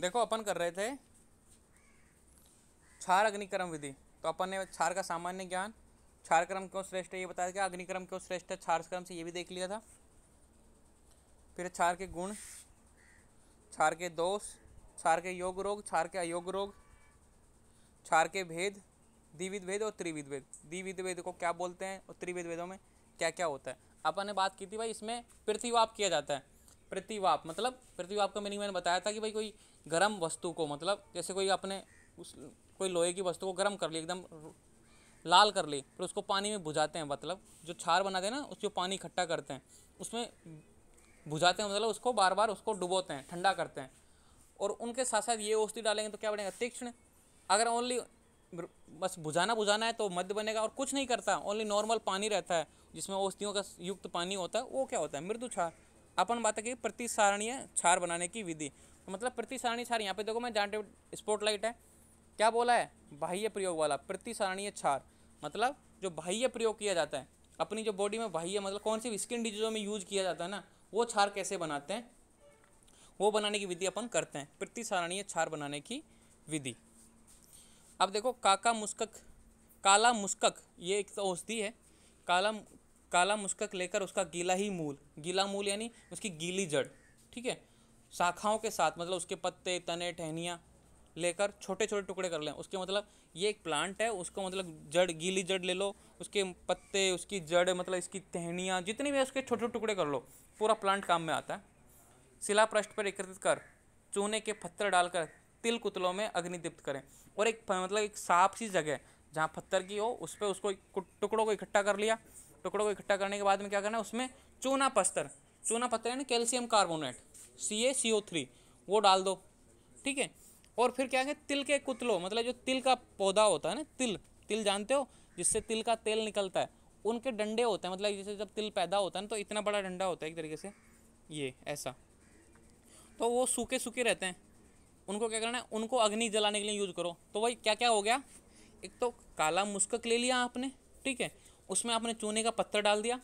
देखो अपन कर रहे थे क्षार अग्निक्रम विधि तो अपन ने क्षार का सामान्य ज्ञान क्षार क्रम क्यों श्रेष्ठ है ये बताया गया अग्निक्रम क्यों श्रेष्ठ है क्षार क्रम से ये भी देख लिया था फिर क्षार के गुण क्षार के दोष क्षार के योग रोग क्षार के अयोग रोग क्षार के भेद द्विविध भेद और त्रिविध भेद द्विविध भेद को क्या बोलते हैं और त्रिविध भेदों में क्या क्या होता है अपन ने बात की थी भाई इसमें पृथ्वीवाप किया जाता है प्रतिवाप मतलब प्रतिवाप का मीनिंग मैंने बताया था कि भाई कोई गर्म वस्तु को मतलब जैसे कोई अपने उस कोई लोहे की वस्तु को गर्म कर ली एकदम लाल कर ली फिर उसको पानी में भुजाते हैं मतलब जो छार बनाते हैं ना उसको पानी इकट्ठा करते हैं उसमें भुजाते हैं मतलब उसको बार बार उसको डुबोते हैं ठंडा करते हैं और उनके साथ साथ ये औषधि डालेंगे तो क्या बनेगा तीक्ष्ण अगर ओनली बस बुझाना बुझाना है तो मध्य बनेगा और कुछ नहीं करता ओनली नॉर्मल पानी रहता है जिसमें औषधियों का युक्त पानी होता है वो क्या होता है मृदु छार अपन बात की प्रतिसारणीय क्षार बनाने की विधि तो मतलब प्रतिसारणीय क्षार यहाँ पे देखो मैं जानते स्पॉटलाइट है क्या बोला है बाह्य प्रयोग वाला प्रतिसारणीय क्षार मतलब जो बाह्य प्रयोग किया जाता है अपनी जो बॉडी में बाह्य मतलब कौन सी स्किन डिजीजों में यूज किया जाता है ना वो क्षार कैसे बनाते हैं वो बनाने की विधि अपन करते हैं प्रतिसारणीय क्षार बनाने की विधि अब देखो काका मुस्कक काला मुस्कक ये एक तो औषधि है काला काला मुस्कक लेकर उसका गीला ही मूल गीला मूल यानी उसकी गीली जड़ ठीक है शाखाओं के साथ मतलब उसके पत्ते तने टहनियाँ लेकर छोटे छोटे टुकड़े कर लें उसके मतलब ये एक प्लांट है उसको मतलब जड़ गीली जड़ ले लो उसके पत्ते उसकी जड़ मतलब इसकी टहनियाँ जितनी भी है उसके छोटे छोटे टुकड़े कर लो पूरा प्लांट काम में आता है शिला पृष्ठ पर एकत्रित कर चूने के पत्थर डालकर तिल कुतलों में अग्निदीप्त करें और एक मतलब एक साफ सी जगह जहाँ पत्थर की हो उस पर उसको टुकड़ों को इकट्ठा कर लिया टुकड़ों को इकट्ठा करने के बाद में क्या करना है उसमें चूना पस्तर चूना पत्थर यानी calcium carbonate C A C O three वो डाल दो ठीक है और फिर क्या है तिल के कुतलों मतलब जो तिल का पौधा होता है ना तिल तिल जानते हो जिससे तिल का तेल निकलता है उनके डंडे होते हैं मतलब जैसे जब तिल पैदा होता है ना तो इतना बड़ा डंडा होता है एक तरीके से ये ऐसा तो वो सूखे सूखे रहते हैं उनको क्या करना है उनको अग्नि जलाने के लिए यूज़ करो तो भाई क्या क्या हो गया एक तो काला मुस्क ले लिया आपने ठीक है उसमें आपने चूने का पत्थर डाल दिया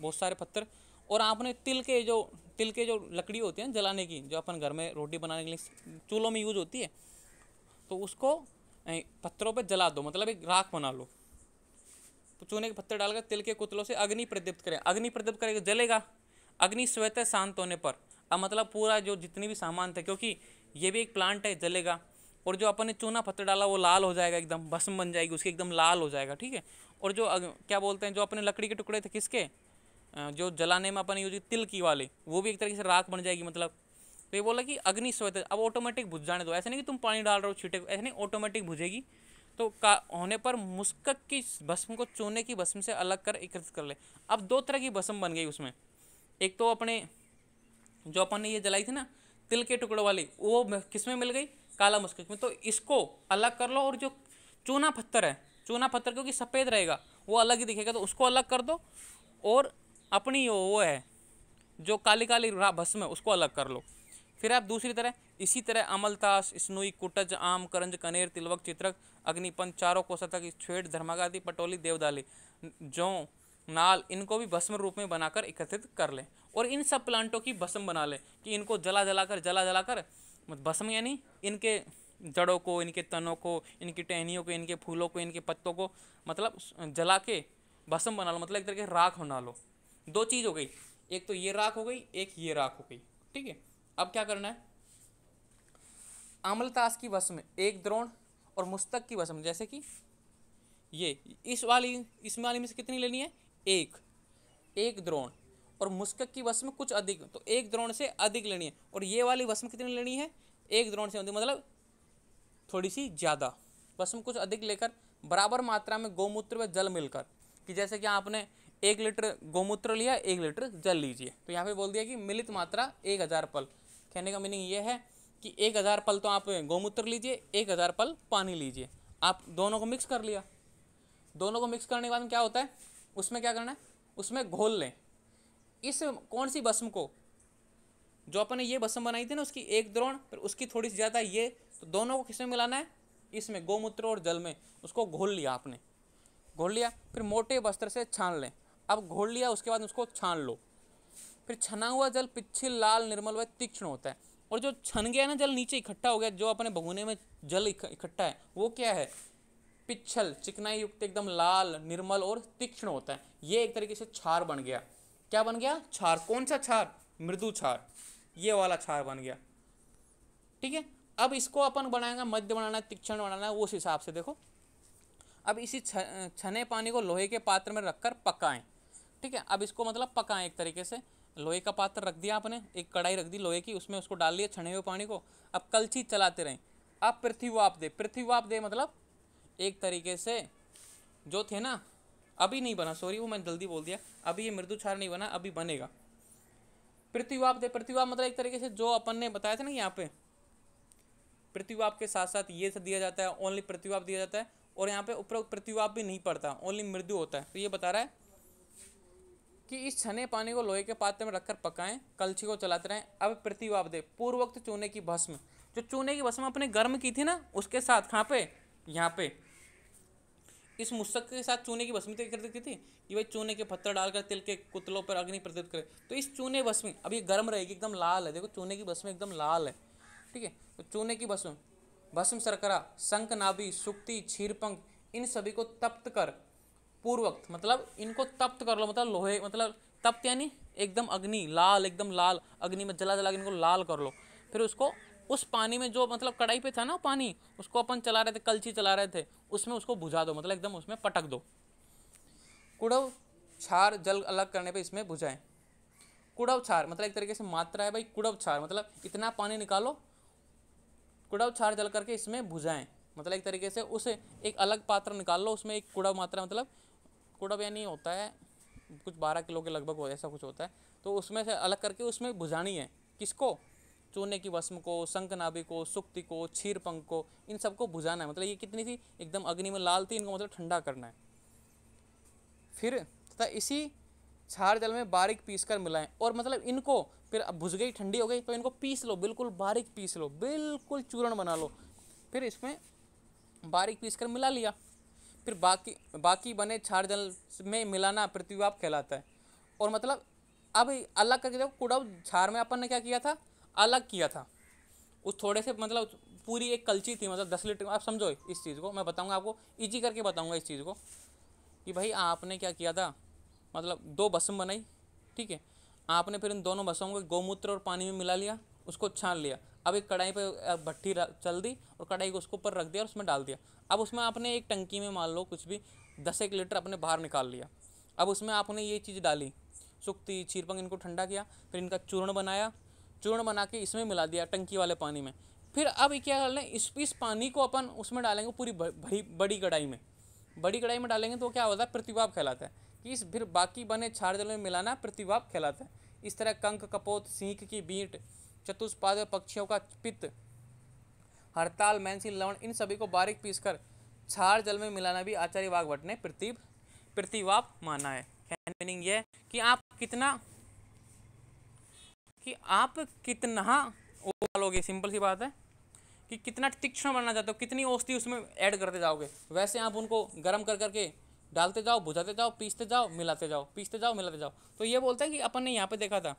बहुत सारे पत्थर और आपने तिल के जो तिल के जो लकड़ी होती है जलाने की जो अपन घर में रोटी बनाने के लिए चूल्हों में यूज होती है तो उसको पत्थरों पर जला दो मतलब एक राख बना लो तो चूने के पत्थर डालकर तिल के कुतलों से अग्नि प्रदीप्त करें अग्नि प्रदीप्त करेगा जलेगा अग्नि स्वेत शांत होने पर अब मतलब पूरा जो जितनी भी सामान थे क्योंकि ये भी एक प्लांट है जलेगा और जो अपन ने चूना पत्थर डाला वो लाल हो जाएगा एकदम भस्म बन जाएगी उसकी एकदम लाल हो जाएगा ठीक है और जो क्या बोलते हैं जो अपने लकड़ी के टुकड़े थे किसके जो जलाने में अपन यूज तिल की वाले वो भी एक तरीके से राख बन जाएगी मतलब तो ये बोला कि अग्नि स्वेत अब ऑटोमेटिक भुज जाने दो ऐसे नहीं कि तुम पानी डाल रहे हो छीटे ऐसे नहीं ऑटोमेटिक भुजेगी तो का होने पर मुस्कक की भस्म को चूने की भस्म से अलग कर एकत्रित कर ले अब दो तरह की भस्म बन गई उसमें एक तो अपने जो अपन ने ये जलाई थी ना तिल के टुकड़ों वाली वो किस में मिल गई काला मस्कज में तो इसको अलग कर लो और जो चूना पत्थर है चूना पत्थर क्योंकि सफ़ेद रहेगा वो अलग ही दिखेगा तो उसको अलग कर दो और अपनी वो है जो काली काली भस्म है उसको अलग कर लो फिर आप दूसरी तरह इसी तरह अमलतास स्नुई कुटज आम करंज कनेर तिलवक चित्रक अग्निपंथ चारों को तक छेड़ धर्मागादी पटोली देवदाली जौ नाल इनको भी भस्म रूप में बनाकर एकत्रित कर लें और इन सब प्लांटों की भस्म बना लें कि इनको जला जला कर जला जला कर भस्म यानी इनके जड़ों को इनके तनों को इनकी टहनियों को इनके फूलों को इनके पत्तों को मतलब जला के भस्म बना लो मतलब एक तरह के राख बना लो दो चीज़ हो गई एक तो ये राख हो गई एक ये राख हो गई ठीक है अब क्या करना है आमलतास की भस्म एक द्रोण और मुस्तक की भस्म जैसे कि ये इस वाली इस वाली में से कितनी लेनी है एक एक द्रोण और मुस्कक की वस्म कुछ अधिक तो एक द्रोण से अधिक लेनी है और ये वाली वस्म कितनी लेनी है एक द्रोण से मतलब थोड़ी सी ज़्यादा वस्म कुछ अधिक लेकर बराबर मात्रा में गोमूत्र व जल मिलकर कि जैसे कि आपने एक लीटर गोमूत्र लिया एक लीटर जल लीजिए तो यहाँ पे बोल दिया कि मिलित मात्रा एक हज़ार पल कहने का मीनिंग ये है कि एक हज़ार पल तो आप गोमूत्र लीजिए एक हज़ार पल पानी लीजिए आप दोनों को मिक्स कर लिया दोनों को मिक्स करने के बाद क्या होता है उसमें क्या करना है उसमें घोल लें इस कौन सी भस्म को जो अपन ने ये भस्म बनाई थी ना उसकी एक द्रोण फिर उसकी थोड़ी सी ज़्यादा ये तो दोनों को किसमें मिलाना है इसमें गोमूत्र और जल में उसको घोल लिया आपने घोल लिया फिर मोटे वस्त्र से छान लें अब घोल लिया उसके बाद उसको छान लो फिर छना हुआ जल पिछले लाल निर्मल व तीक्ष्ण होता है और जो छन गया ना जल नीचे इकट्ठा हो गया जो अपने भगोने में जल इकट्ठा है वो क्या है पिछल चिकनाई युक्त एकदम लाल निर्मल और तीक्ष्ण होता है ये एक तरीके से छार बन गया क्या बन गया छार कौन सा छार मृदु छार ये वाला छार बन गया ठीक है अब इसको अपन बनाएंगे मध्य बनाना तीक्षण बनाना उस हिसाब से देखो अब इसी छने पानी को लोहे के पात्र में रखकर पकाएं ठीक है अब इसको मतलब पकाएं एक तरीके से लोहे का पात्र रख दिया आपने एक कढ़ाई रख दी लोहे की उसमें उसको डाल लिया छने हुए पानी को अब कलछी चलाते रहें अब वाप दे पृथ्वी वाप दे मतलब एक तरीके से जो थे ना अभी नहीं बना सॉरी वो मैंने जल्दी बोल दिया अभी ये मृदु छार नहीं बना अभी बनेगा प्रतिवाप दे प्रतिवाप मतलब एक तरीके से जो अपन ने बताया था ना यहाँ पे प्रतिवाप के साथ साथ ये दिया जाता है ओनली प्रतिवाप दिया जाता है और यहाँ पे उपरोक्त प्रतिवाप भी नहीं पड़ता ओनली मृदु होता है तो ये बता रहा है कि इस छने पानी को लोहे के पात्र में रखकर पकाएं कलछी को चलाते रहें अब प्रतिवाप दे पूर्वोक्त चूने की भस्म जो चूने की भस्म अपने गर्म की थी ना उसके साथ कहाँ पे यहाँ पे इस मुस्तक के साथ चूने की भस्मी तय कर देती थी कि भाई चूने के पत्थर डालकर तिल के कुतलों पर अग्नि प्रज्वलित करे तो इस चूने भस्मी अब ये गर्म रहेगी एकदम लाल है देखो चूने की भस्मी एकदम लाल है ठीक है तो चूने की भस्म भस्म सरकरा शंख नाभि सुक्ति क्षीरपंख इन सभी को तप्त कर पूर्वक मतलब इनको तप्त कर लो मतलब लोहे मतलब तप्त यानी एकदम अग्नि लाल एकदम लाल अग्नि में जला जला के इनको लाल कर लो फिर उसको उस पानी में जो मतलब कढ़ाई पे था ना पानी उसको अपन चला रहे थे कलछी चला रहे थे उसमें उसको बुझा दो मतलब एकदम उसमें पटक दो कुड़व छार जल अलग करने पे इसमें बुझाएं कुड़व छार मतलब एक तरीके से मात्रा है भाई कुड़व छार मतलब इतना पानी निकालो कुड़व छार जल करके इसमें बुझाएं मतलब एक तरीके से उसे एक अलग पात्र निकाल लो उसमें एक कुड़व मात्रा मतलब कुड़व यानी होता है कुछ बारह किलो के लगभग ऐसा कुछ होता है तो उसमें से अलग करके उसमें बुझानी है किसको चूने की भस्म को शंख को सुक्ति को क्षीर पंख को इन सबको बुझाना है मतलब ये कितनी थी एकदम अग्नि में लाल थी इनको मतलब ठंडा करना है फिर तथा इसी छार जल में बारीक पीस कर मिलाएं और मतलब इनको फिर अब भुज गई ठंडी हो गई तो इनको पीस लो बिल्कुल बारीक पीस लो बिल्कुल चूरण बना लो फिर इसमें बारीक पीस कर मिला लिया फिर बाकी बाकी बने छार जल में मिलाना पृथ्वीवाप कहलाता है और मतलब अब अलग करके देखो कूड़ा छार में अपन ने क्या किया था अलग किया था उस थोड़े से मतलब पूरी एक कलची थी मतलब दस लीटर आप समझो इस चीज़ को मैं बताऊँगा आपको ईजी करके बताऊँगा इस चीज़ को कि भाई आपने क्या किया था मतलब दो बसम बनाई ठीक है आपने फिर इन दोनों बसों को गौमूत्र और पानी में मिला लिया उसको छान लिया अब एक कढ़ाई पर भट्टी चल दी और कढ़ाई को उसको ऊपर रख दिया और उसमें डाल दिया अब उसमें आपने एक टंकी में मान लो कुछ भी दस एक लीटर अपने बाहर निकाल लिया अब उसमें आपने ये चीज़ डाली सुखती चीरपंग इनको ठंडा किया फिर इनका चूर्ण बनाया चूर्ण बना के इसमें मिला दिया टंकी वाले पानी में फिर अब क्या कर लें इस इस पानी को अपन उसमें डालेंगे पूरी भरी बड़ी कढ़ाई में बड़ी कढ़ाई में डालेंगे तो क्या होता है प्रतिभाव फैलाता है कि इस फिर बाकी बने छाड़ जल में मिलाना प्रतिभाव फैलाता है इस तरह कंक कपोत सीख की बीट चतुष्पाद पक्षियों का पित्त हड़ताल मैंसी लवण इन सभी को बारीक पीस कर छार जल में मिलाना भी आचार्य भट्ट ने प्रतिभ प्रतिभाव माना है मीनिंग ये कि आप कितना कि आप कितना वो सिंपल सी बात है कि कितना तीक्ष्ण बनना चाहते हो कितनी औषधि उसमें ऐड करते जाओगे वैसे आप उनको गर्म कर करके डालते जाओ भुजाते जाओ पीसते जाओ मिलाते जाओ पीसते जाओ मिलाते जाओ तो ये बोलते हैं कि अपन ने यहाँ पे देखा था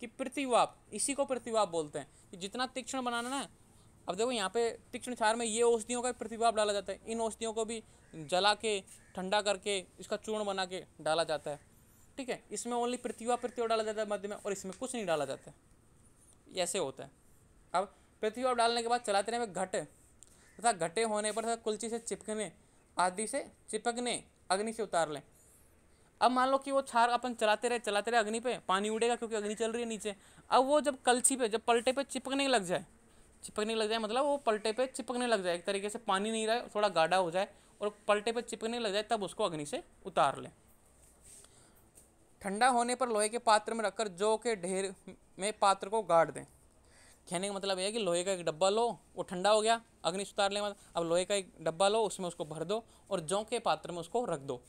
कि पृथ्वीवाप इसी को पृथ्वीवाप बोलते हैं कि जितना तीक्ष्ण बनाना है अब देखो यहाँ पे तीक्ष्ण छार में ये औषधियों का पृथ्वीवाप डाला जाता है इन औषधियों को भी जला के ठंडा करके इसका चूर्ण बना के डाला जाता है ठीक है इसमें ओनली प्रतिभा प्रतिभा डाला जाता है मध्य में और इसमें कुछ नहीं डाला जाता ऐसे होता है अब प्रतिभा डालने के बाद चलाते रहे घटे तथा घटे होने पर तथा कुलची से चिपकने आदि से चिपकने अग्नि से उतार लें अब मान लो कि वो छार अपन चलाते रहे चलाते रहे अग्नि पे पानी उड़ेगा क्योंकि अग्नि चल रही है नीचे अब वो जब कलछी पे जब पलटे पे चिपकने लग जाए चिपकने लग जाए मतलब वो पलटे पे चिपकने लग जाए एक तरीके से पानी नहीं रहे थोड़ा गाढ़ा हो जाए और पलटे पे चिपकने लग जाए तब उसको अग्नि से उतार लें ठंडा होने पर लोहे के पात्र में रखकर जौ के ढेर में पात्र को गाड़ दें कहने का मतलब यह है कि लोहे का एक डब्बा लो वो ठंडा हो गया अग्नि सुतार ले बाद अब लोहे का एक डब्बा लो उसमें उसको भर दो और जौ के पात्र में उसको रख दो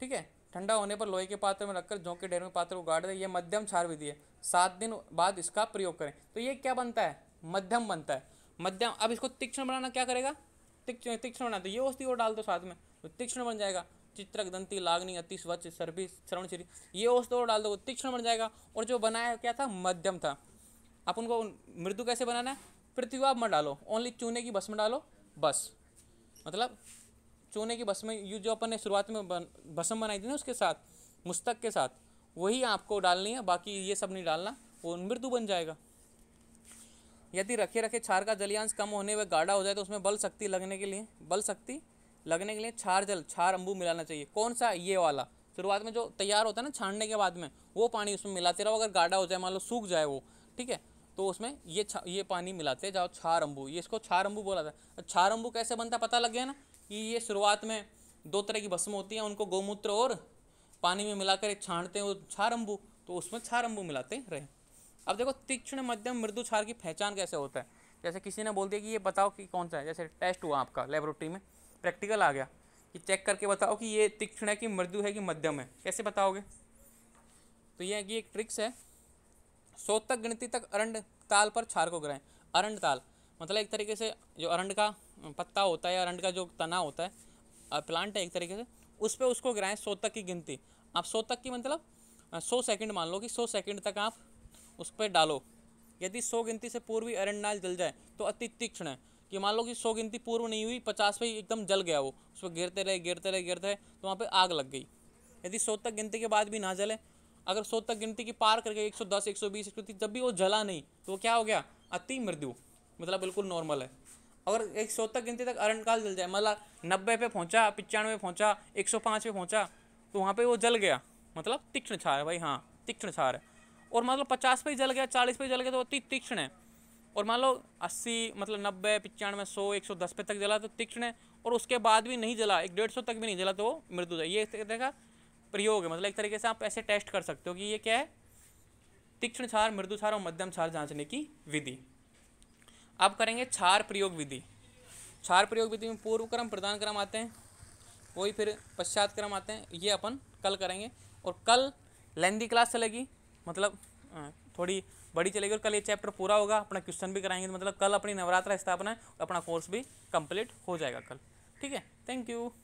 ठीक है ठंडा होने पर लोहे के पात्र में रखकर जौ के ढेर में पात्र को गाड़ दें यह मध्यम छार विधि है सात दिन बाद इसका प्रयोग करें तो ये क्या बनता है मध्यम बनता है मध्यम अब इसको तीक्ष्ण बनाना क्या करेगा तीक्ष्ण तीक्ष्ण बनाते ये औषधि और डाल दो साथ में तो तीक्ष्ण बन जाएगा चित्रक दंती लागनी अति स्वच्छ सर्भी श्रवण श्री ये ओस तो डाल दो तीक्ष्ण बन जाएगा और जो बनाया क्या था मध्यम था आप उनको मृदु कैसे बनाना है पृथ्वीवाप में डालो ओनली चूने की बस में डालो बस मतलब चूने की बस में यू जो अपन ने शुरुआत में बन, भसम बनाई थी ना उसके साथ मुस्तक के साथ वही आपको डालनी है बाकी ये सब नहीं डालना वो मृदु बन जाएगा यदि रखे रखे क्षार का जलियांश कम होने व गाढ़ा हो जाए तो उसमें बल शक्ति लगने के लिए बल शक्ति लगने के लिए छार जल छार अम्बू मिलाना चाहिए कौन सा ये वाला शुरुआत में जो तैयार होता है ना छानने के बाद में वो पानी उसमें मिलाते रहो अगर गाढ़ा हो जाए मान लो सूख जाए वो ठीक है तो उसमें ये ये पानी मिलाते जाओ छार अम्बू ये इसको छार अम्बू बोला था छार अम्बू कैसे बनता पता लग गया ना कि ये शुरुआत में दो तरह की भस्म होती हैं उनको गौमूत्र और पानी में मिलाकर एक छानते हैं वो छार अम्बू तो उसमें छार अम्बू मिलाते रहे अब देखो तीक्ष्ण मध्यम मृदु छार की पहचान कैसे होता है जैसे किसी ने बोल दिया कि ये बताओ कि कौन सा है जैसे टेस्ट हुआ आपका लेबोरेटरी में प्रैक्टिकल आ गया कि चेक करके बताओ कि ये तीक्ष्ण है कि मृदु है कि मध्यम है कैसे बताओगे तो यह कि एक ट्रिक्स है सोतक गिनती तक अरंड ताल पर छार को गिराएं अरंड ताल मतलब एक तरीके से जो अरंड का पत्ता होता है अरंड का जो तना होता है प्लांट है एक तरीके से उस पर उसको गिराएं सौ तक की गिनती आप सौ तक की मतलब सौ सेकंड मान लो कि सौ सेकंड तक आप उस पर डालो यदि सौ गिनती से पूर्वी अरंड नाल जल जाए तो अति तीक्ष्ण है कि मान लो कि सौ गिनती पूर्व नहीं हुई पचास पे एकदम जल गया वो उस पर गिरते रहे गिरते रहे गिरते रहे तो वहाँ पर आग लग गई यदि सौ तक गिनती के बाद भी ना जले अगर सौ तक गिनती की पार करके एक सौ दस एक सौ बीस एक सौ जब भी वो जला नहीं तो वो क्या हो गया अति मृत्यु मतलब बिल्कुल नॉर्मल है अगर एक सौ तक गिनती तक अरणकाल जल जाए मतलब नब्बे पे पहुंचा पचानवे पहुंचा एक सौ पाँच पे पहुंचा तो वहाँ पे वो जल गया मतलब तीक्ष्ण छार है भाई हाँ तीक्ष्ण छार है और मतलब पचास पे ही जल गया चालीस पे जल गया तो अति तीक्ष्ण है और मान लो 80 मतलब नब्बे पचानवे सौ एक सौ दस पे तक जला तो तीक्ष्ण है और उसके बाद भी नहीं जला एक डेढ़ सौ तक भी नहीं जला तो वो मृदु है ये एक तरह का प्रयोग है मतलब एक तरीके से आप ऐसे टेस्ट कर सकते हो कि ये क्या है तीक्ष्ण छार मृदु छार और मध्यम छार जाँचने की विधि अब करेंगे छार प्रयोग विधि छार प्रयोग विधि में पूर्व क्रम प्रधान क्रम आते हैं वही फिर पश्चात क्रम आते हैं ये अपन कल करेंगे और कल लेंदी क्लास चलेगी मतलब थोड़ी बड़ी चलेगी और कल ये चैप्टर पूरा होगा अपना क्वेश्चन भी कराएंगे मतलब कल अपनी नवरात्र स्थापना अपना कोर्स भी कंप्लीट हो जाएगा कल ठीक है थैंक यू